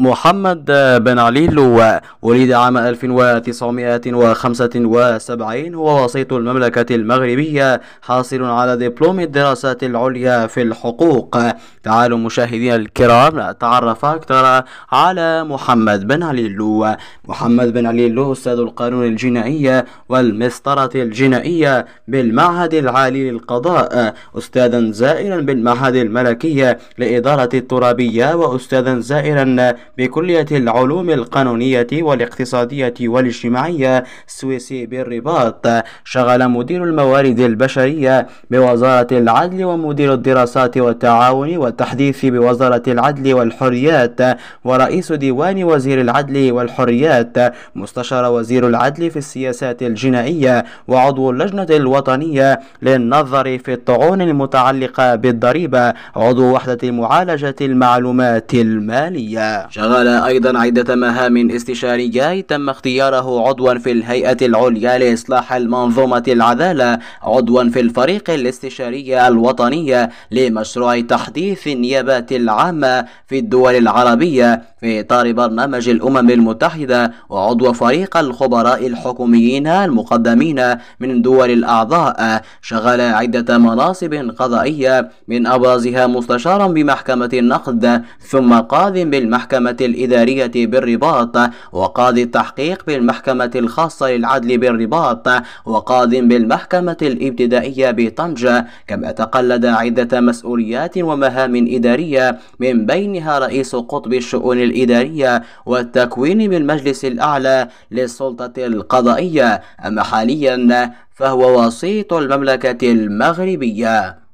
محمد بن علي ولد عام 1975 هو وسيط المملكة المغربية حاصل على دبلوم الدراسات العليا في الحقوق تعالوا مشاهدينا الكرام نتعرف أكثر على محمد بن علي اللواء محمد بن علي اللواء أستاذ القانون الجنائي والمسطرة الجنائية بالمعهد العالي للقضاء أستاذا زائرا بالمعهد الملكي لإدارة الترابية وأستاذا زائرا بكلية العلوم القانونية والاقتصادية والاجتماعية السويسي بالرباط شغل مدير الموارد البشرية بوزارة العدل ومدير الدراسات والتعاون والتحديث بوزارة العدل والحريات ورئيس ديوان وزير العدل والحريات مستشار وزير العدل في السياسات الجنائية وعضو اللجنة الوطنية للنظر في الطعون المتعلقة بالضريبة عضو وحدة معالجة المعلومات المالية شغل أيضا عدة مهام استشارية تم اختياره عضوا في الهيئة العليا لإصلاح المنظومة العدالة عضوا في الفريق الاستشاري الوطنية لمشروع تحديث النيابات العامة في الدول العربية في إطار برنامج الأمم المتحدة وعضو فريق الخبراء الحكوميين المقدمين من دول الأعضاء شغل عدة مناصب قضائية من أبرزها مستشارا بمحكمة النقد ثم قاض بالمحكمة المحكمة الإدارية بالرباط وقاضي التحقيق بالمحكمة الخاصة للعدل بالرباط وقاض بالمحكمة الابتدائية بطنجة كما تقلد عدة مسؤوليات ومهام إدارية من بينها رئيس قطب الشؤون الإدارية والتكوين بالمجلس الأعلى للسلطة القضائية أما حاليا فهو وسيط المملكة المغربية